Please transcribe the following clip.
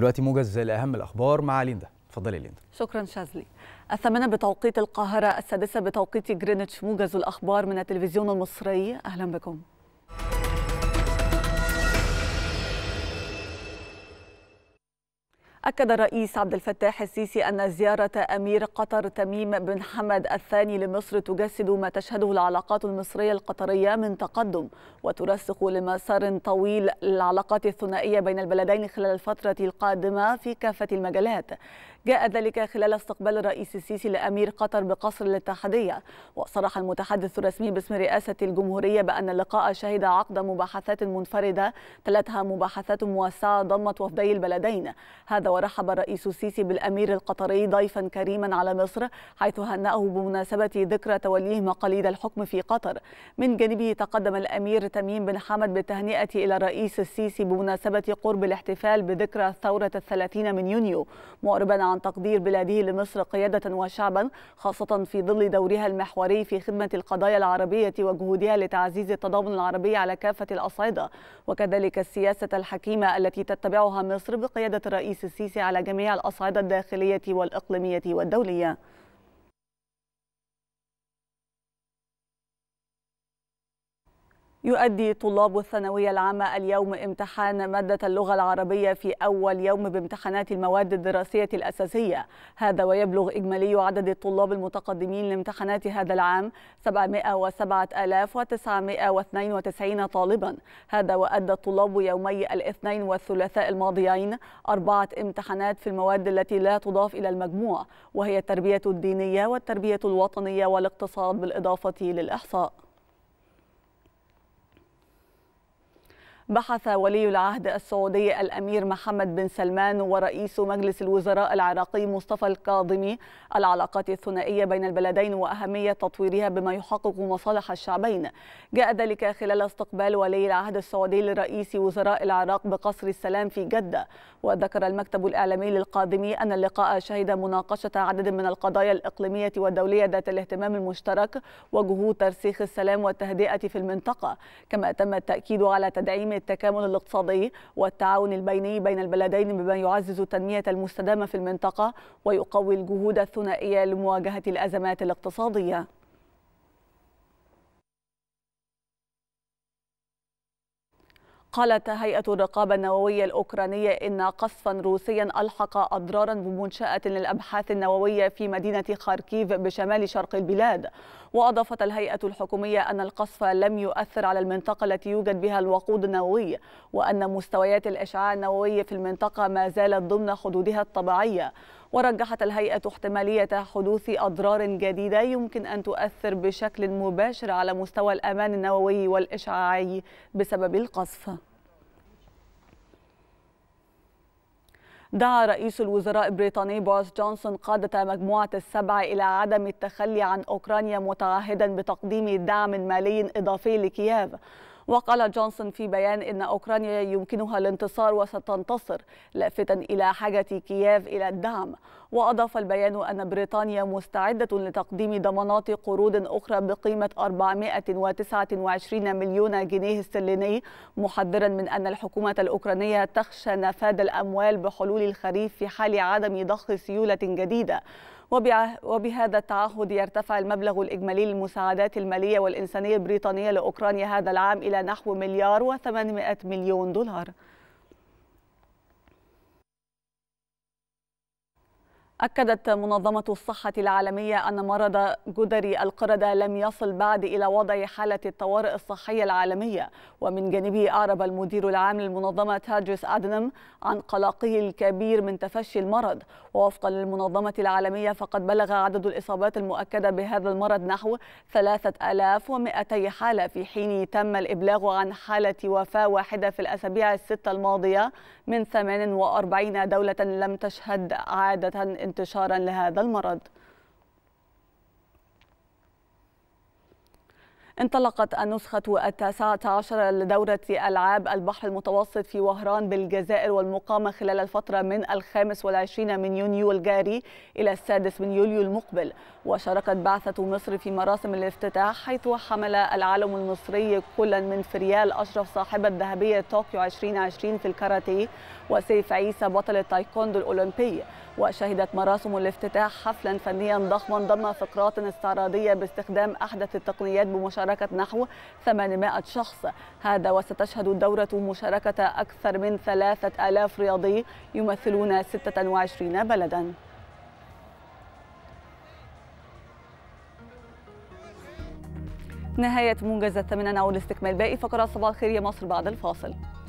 دلوقتي موجز لأهم الأخبار مع ليندا اتفضلي ليندا شكرا شاذلي الثامنة بتوقيت القاهرة السادسة بتوقيت جرينتش موجز الأخبار من التلفزيون المصري أهلا بكم أكد الرئيس عبد الفتاح السيسي أن زيارة أمير قطر تميم بن حمد الثاني لمصر تجسد ما تشهده العلاقات المصرية القطرية من تقدم وترسخ لمسار طويل للعلاقات الثنائية بين البلدين خلال الفترة القادمة في كافة المجالات جاء ذلك خلال استقبال الرئيس السيسي لأمير قطر بقصر الاتحادية وصرح المتحدث الرسمي باسم رئاسة الجمهورية بأن اللقاء شهد عقد مباحثات منفردة تلتها مباحثات موسعة ضمت وفدي البلدين هذا ورحب الرئيس السيسي بالأمير القطري ضيفا كريما على مصر حيث هنأه بمناسبة ذكرى توليه مقاليد الحكم في قطر من جانبه تقدم الأمير تميم بن حمد بالتهنئة إلى الرئيس السيسي بمناسبة قرب الاحتفال بذكرى الثورة الثلاثين من يونيو معربا عن تقدير بلاده لمصر قيادة وشعبا خاصة في ظل دورها المحوري في خدمة القضايا العربية وجهودها لتعزيز التضامن العربي على كافة الأصعدة وكذلك السياسة الحكيمة التي تتبعها مصر بقيادة الرئيس السيسي التأسيس على جميع الأصعدة الداخلية والإقليمية والدولية يؤدي طلاب الثانوية العامة اليوم امتحان مادة اللغة العربية في أول يوم بامتحانات المواد الدراسية الأساسية هذا ويبلغ إجمالي عدد الطلاب المتقدمين لامتحانات هذا العام 707992 طالبا هذا وأدى الطلاب يومي الاثنين والثلاثاء الماضيين أربعة امتحانات في المواد التي لا تضاف إلى المجموع وهي التربية الدينية والتربية الوطنية والاقتصاد بالإضافة للإحصاء بحث ولي العهد السعودي الأمير محمد بن سلمان ورئيس مجلس الوزراء العراقي مصطفى الكاظمي العلاقات الثنائية بين البلدين وأهمية تطويرها بما يحقق مصالح الشعبين جاء ذلك خلال استقبال ولي العهد السعودي لرئيس وزراء العراق بقصر السلام في جدة وذكر المكتب الإعلامي للقاظمي أن اللقاء شهد مناقشة عدد من القضايا الإقليمية والدولية ذات الاهتمام المشترك وجهود ترسيخ السلام والتهدئة في المنطقة كما تم التأكيد على تدعيم التكامل الاقتصادي والتعاون البيني بين البلدين بما يعزز التنمية المستدامة في المنطقة ويقوي الجهود الثنائية لمواجهة الأزمات الاقتصادية قالت هيئة الرقابة النووية الأوكرانية إن قصفا روسيا ألحق أضرارا بمنشأة للأبحاث النووية في مدينة خاركيف بشمال شرق البلاد وأضافت الهيئة الحكومية أن القصف لم يؤثر على المنطقة التي يوجد بها الوقود النووي وأن مستويات الإشعاع النووي في المنطقة ما زالت ضمن حدودها الطبيعية ورجحت الهيئة احتمالية حدوث أضرار جديدة يمكن أن تؤثر بشكل مباشر على مستوى الأمان النووي والإشعاعي بسبب القصف دعا رئيس الوزراء البريطاني بوريس جونسون قادة مجموعة السبع إلى عدم التخلي عن أوكرانيا متعهدا بتقديم دعم مالي إضافي لكييف وقال جونسون في بيان أن أوكرانيا يمكنها الانتصار وستنتصر لافتا إلى حاجة كييف إلى الدعم وأضاف البيان أن بريطانيا مستعدة لتقديم ضمانات قروض أخرى بقيمة 429 مليون جنيه استرليني محذرا من أن الحكومة الأوكرانية تخشى نفاد الأموال بحلول الخريف في حال عدم ضخ سيولة جديدة وبهذا التعهد يرتفع المبلغ الإجمالي للمساعدات المالية والإنسانية البريطانية لأوكرانيا هذا العام إلى نحو مليار و800 مليون دولار أكدت منظمة الصحة العالمية أن مرض جدري القردة لم يصل بعد إلى وضع حالة الطوارئ الصحية العالمية ومن جانبه أعرب المدير العام للمنظمة هاجس أدنم عن قلقه الكبير من تفشي المرض ووفقا للمنظمة العالمية فقد بلغ عدد الإصابات المؤكدة بهذا المرض نحو 3200 حالة في حين تم الإبلاغ عن حالة وفاة واحدة في الأسابيع الستة الماضية من 48 دولة لم تشهد عادة انتشارا لهذا المرض انطلقت النسخة التاسعة عشر لدورة ألعاب البحر المتوسط في وهران بالجزائر والمقامة خلال الفترة من الخامس والعشرين من يونيو الجاري إلى السادس من يوليو المقبل وشاركت بعثة مصر في مراسم الافتتاح حيث حمل العالم المصري كلا من فريال أشرف صاحبة الذهبية طوكيو 2020 في الكاراتيه وسيف عيسى بطل التايكوندو الأولمبي وشهدت مراسم الافتتاح حفلا فنيا ضخما ضم فقرات استعراضية باستخدام أحدث التقنيات بمشاركة شاركت نحو 800 شخص هذا وستشهد الدورة مشاركة أكثر من 3000 رياضي يمثلون 26 بلداً نهاية موجز نعود لاستكمال باقي فقرات صباح الخير يا مصر بعد الفاصل